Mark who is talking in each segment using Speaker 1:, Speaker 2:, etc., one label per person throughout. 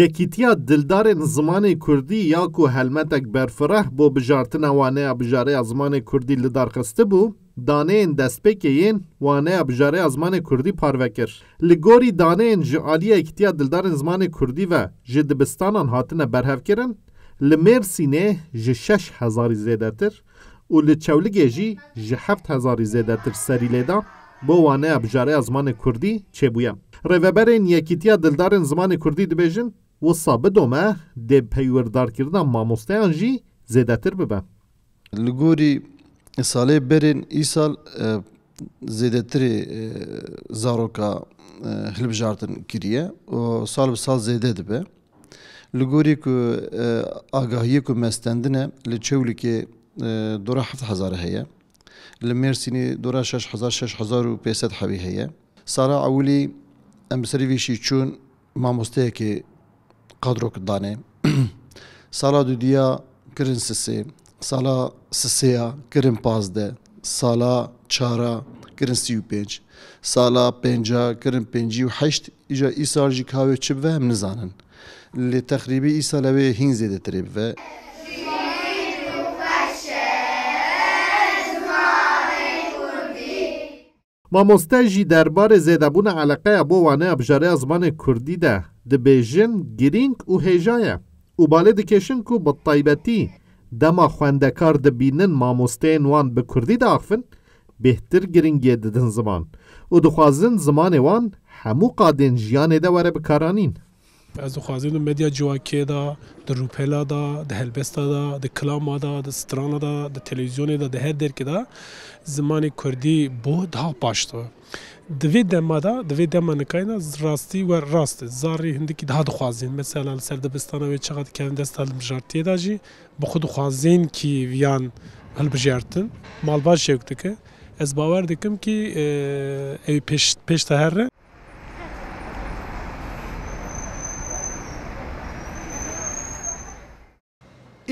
Speaker 1: یەکیتیا دلدارên zimanê Kurdî ya ku helmetek berfireh bo bijartina waneya bijareya zimanê Kurdî li darxistî bû, daneyên destpêkeyên waneya bijareya zimanê Kurdî parvekir. Li gorî daneyên ji aliye yekîtiya dildarên zimanê Kurdî ve ji dibistanan hatine berhevkirin, li Mêrsînê ji şeş hezarî zêdetir û li Çewligê jî ji heft hezarî zêdetir serî bo waneya bijareya zimanê Kurdî çêbûye. Rêveberên yekîtiya dildarên zimanê Kurdî dibêjin وصا بدومه د پیوردار کردن مامۆستایان ژی زێدەتر ببە
Speaker 2: لە گۆری ساڵێ بەرێن ئیسال زێدەتری زارۆکە هلبژارتن کiriye سال bi sal zêde dibe li gorî ku agahiyê ku mestendine li çewlikê dora heft hezar heye li Mêrsînî dora 6500 hevî heye sara ewlî em serî vî şî çûn mamosteyekê قادرۆ کردانێ سالا دودیە کرن سسê سالا سسەیە kirin pazdeh سالا çara kirin sî û pênc سالا پێنجا kirin pêncî û heşt îja îsar jî kavê çi bive hem nizanin lê texrîbî îsa lewê hîn zêdetirê bive Mamoste jî
Speaker 1: derbarê zêdebûna eleqeya bo wane ebjareya zimanê Kurdî de dibêjin girîng û hêja ye û balê dikeşin ku bi taybetî dema xwendekar dibînin mamosteyên wan bi Kurdî daxivin, bêhtir giringê didin ziman û dixwazin zimanê wan hemû qadên jiyanê de were bikaranîn.
Speaker 3: Ez dixwazim di medya civakê da, di rûpela da, di helbesta da, di kilama da, di strana da, di televizyonê da, di her derkê da zimanê Kurdî bo daha paş da. Di vê dema da, di vê dema nikayna rastî we rast e. Zarê hindikî daha dixwazin. Mesela li ser dibistana wê çaxa dikevin desta li mijartiyê da jî bi xwe dixwazin ki viyan hilbijartin, malbaj şevk dike. Ez bawer dikim ki ew pêşta here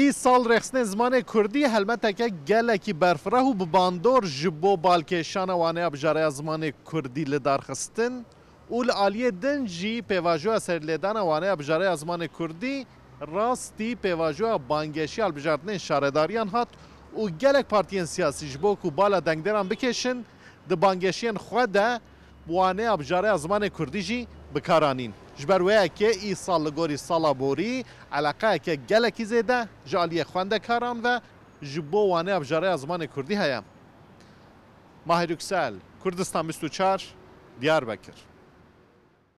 Speaker 1: ای سال رخصن زمان کردی هلمت که گلکی برفره و بباندور جبو بالکشان وانه ابجاره زمان کردی لدارخستن او لالیه دن جی پیواجو اثر لیدان وانه ابجاره زمان کردی راستی پیواجو بانگشی البجارتن شارداریان هات او گلک پارتیین سیاسی جبو کو بالا دنگدران بکشن د بانگشین خو ده وانه ابجاره زمان کردی جی بکارانین جبر وی که ای سال گوری سالابوری علاقه که گلکی زیده جالی خوانده کاران و جبو وانه افجاره زمان کردی هیم ماهر یکسل کردستان 24 دیار بکر